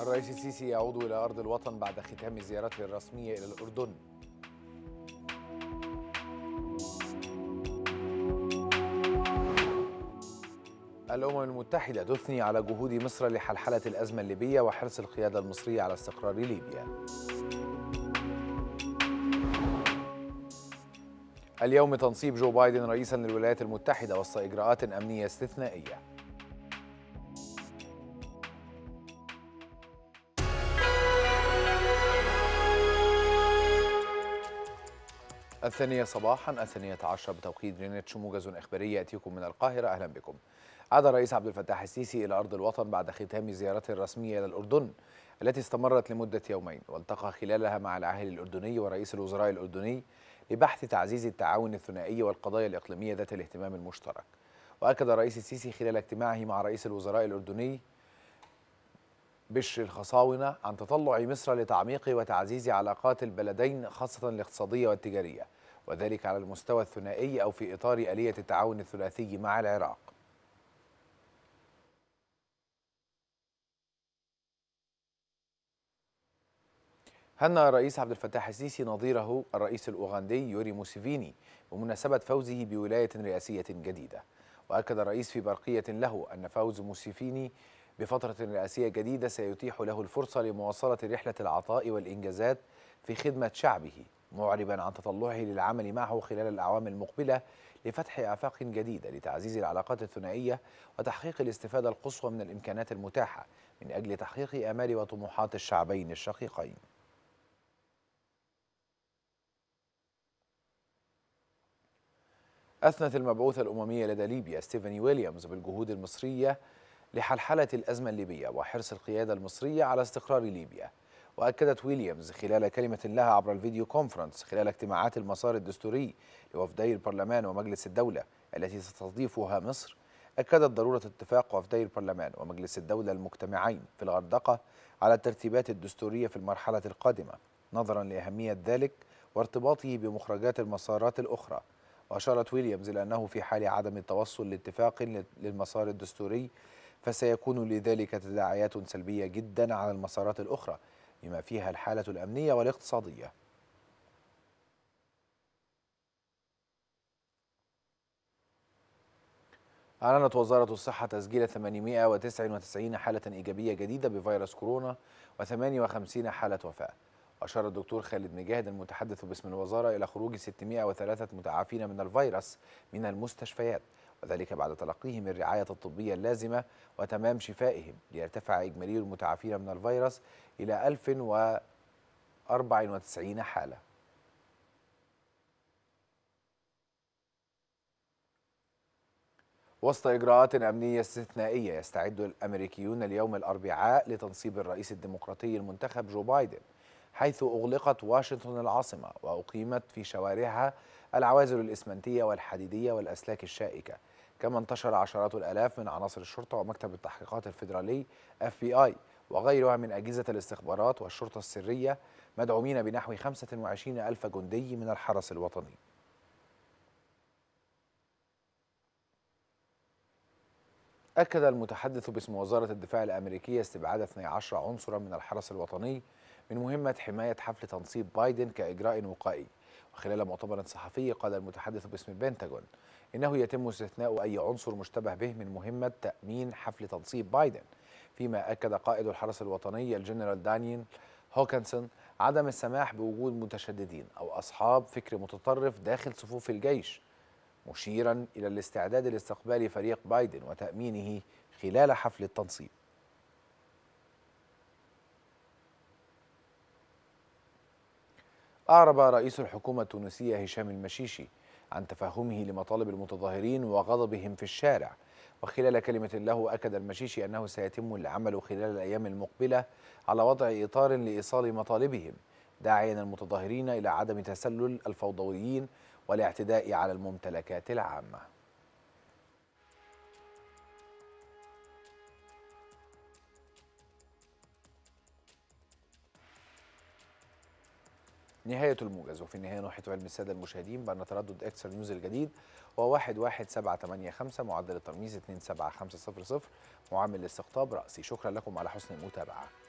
الرئيس السيسي يعود إلى أرض الوطن بعد ختام زيارته الرسمية إلى الأردن الأمم المتحدة تثني على جهود مصر لحلحلة الأزمة الليبية وحرص القيادة المصرية على استقرار ليبيا اليوم تنصيب جو بايدن رئيسا للولايات المتحدة وسط إجراءات أمنية استثنائية الثانية صباحا الثانية عشرة بتوقيت جرينتش موجز إخباري يأتيكم من القاهرة أهلا بكم عاد الرئيس عبد الفتاح السيسي إلى أرض الوطن بعد ختام زيارته الرسمية إلى الأردن التي استمرت لمدة يومين والتقى خلالها مع العاهل الأردني ورئيس الوزراء الأردني لبحث تعزيز التعاون الثنائي والقضايا الإقليمية ذات الاهتمام المشترك وأكد الرئيس السيسي خلال اجتماعه مع رئيس الوزراء الأردني بشر الخصاونة عن تطلع مصر لتعميق وتعزيز علاقات البلدين خاصة الاقتصادية والتجارية وذلك على المستوى الثنائي أو في إطار آلية التعاون الثلاثي مع العراق هنأ الرئيس عبد الفتاح السيسي نظيره الرئيس الأوغندي يوري موسيفيني بمناسبة فوزه بولاية رئاسية جديدة وأكد الرئيس في برقية له أن فوز موسيفيني بفترة رئاسية جديدة سيتيح له الفرصة لمواصلة رحلة العطاء والإنجازات في خدمة شعبه معربا عن تطلعه للعمل معه خلال الأعوام المقبلة لفتح آفاق جديدة لتعزيز العلاقات الثنائية وتحقيق الاستفادة القصوى من الإمكانات المتاحة من أجل تحقيق آمال وطموحات الشعبين الشقيقين أثنت المبعوثة الأممية لدى ليبيا ستيفاني ويليامز بالجهود المصرية لحلحلة الأزمة الليبية وحرص القيادة المصرية على استقرار ليبيا وأكدت ويليامز خلال كلمة لها عبر الفيديو كونفرنس خلال اجتماعات المسار الدستوري لوفدي البرلمان ومجلس الدولة التي ستضيفها مصر أكدت ضرورة اتفاق وفدي البرلمان ومجلس الدولة المجتمعين في الغردقة على الترتيبات الدستورية في المرحلة القادمة نظرا لأهمية ذلك وارتباطه بمخرجات المسارات الأخرى وأشارت ويليامز إلى أنه في حال عدم التوصل لاتفاق للمسار الدستوري فسيكون لذلك تداعيات سلبية جدا على المسارات الأخرى بما فيها الحالة الأمنية والاقتصادية أعلنت وزارة الصحة تسجيل 899 حالة إيجابية جديدة بفيروس كورونا و58 حالة وفاة أشار الدكتور خالد مجاهد المتحدث باسم الوزارة إلى خروج 603 متعافين من الفيروس من المستشفيات وذلك بعد تلقيهم الرعاية الطبية اللازمة وتمام شفائهم ليرتفع إجمالي المتعافين من الفيروس إلى 1094 حالة وسط إجراءات أمنية استثنائية يستعد الأمريكيون اليوم الأربعاء لتنصيب الرئيس الديمقراطي المنتخب جو بايدن حيث أغلقت واشنطن العاصمة وأقيمت في شوارعها العوازل الإسمنتية والحديدية والأسلاك الشائكة كما انتشر عشرات الآلاف من عناصر الشرطة ومكتب التحقيقات الفيدرالي FBI وغيرها من أجهزة الاستخبارات والشرطة السرية مدعومين بنحو 25 ألف جندي من الحرس الوطني أكد المتحدث باسم وزارة الدفاع الأمريكية استبعاد 12 عنصرا من الحرس الوطني من مهمة حماية حفل تنصيب بايدن كإجراء وقائي وخلال مؤتمر صحفي قال المتحدث باسم البنتاغون إنه يتم استثناء أي عنصر مشتبه به من مهمة تأمين حفل تنصيب بايدن فيما أكد قائد الحرس الوطني الجنرال دانيين هوكنسون عدم السماح بوجود متشددين أو أصحاب فكر متطرف داخل صفوف الجيش مشيرا إلى الاستعداد لاستقبال فريق بايدن وتأمينه خلال حفل التنصيب أعرب رئيس الحكومة التونسية هشام المشيشي عن تفهمه لمطالب المتظاهرين وغضبهم في الشارع وخلال كلمة له أكد المشيشي أنه سيتم العمل خلال الأيام المقبلة على وضع إطار لإيصال مطالبهم داعيا المتظاهرين إلى عدم تسلل الفوضويين والاعتداء على الممتلكات العامة نهاية الموجز وفي النهاية نحيط علم السادة المشاهدين بأن تردد اكسر نيوز الجديد هو 11785 معدل الترميز 27500 معامل الاستقطاب رأسي شكرا لكم على حسن المتابعة